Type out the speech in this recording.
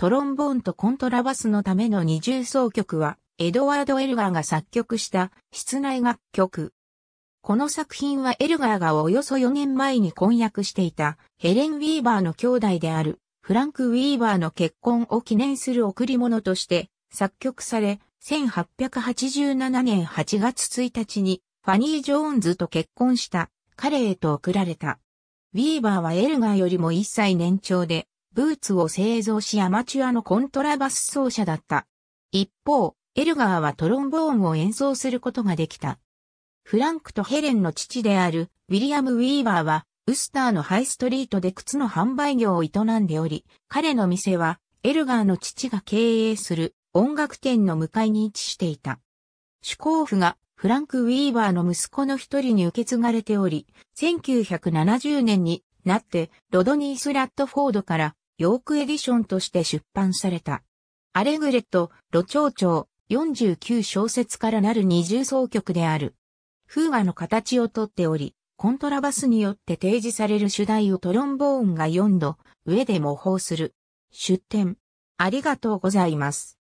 トロンボーンとコントラバスのための二重奏曲は、エドワード・エルガーが作曲した室内楽曲。この作品はエルガーがおよそ4年前に婚約していたヘレン・ウィーバーの兄弟であるフランク・ウィーバーの結婚を記念する贈り物として作曲され、1887年8月1日にファニー・ジョーンズと結婚した彼へと贈られた。ウィーバーはエルガーよりも1歳年長で、ブーツを製造しアマチュアのコントラバス奏者だった。一方、エルガーはトロンボーンを演奏することができた。フランクとヘレンの父であるウィリアム・ウィーバーは、ウスターのハイストリートで靴の販売業を営んでおり、彼の店は、エルガーの父が経営する音楽店の向かいに位置していた。主公婦がフランク・ウィーバーの息子の一人に受け継がれており、1970年になってロドニー・スラットフォードからヨークエディションとして出版された。アレグレット、路長長、49小節からなる二重奏曲である。風話の形をとっており、コントラバスによって提示される主題をトロンボーンが4度、上で模倣する。出展。ありがとうございます。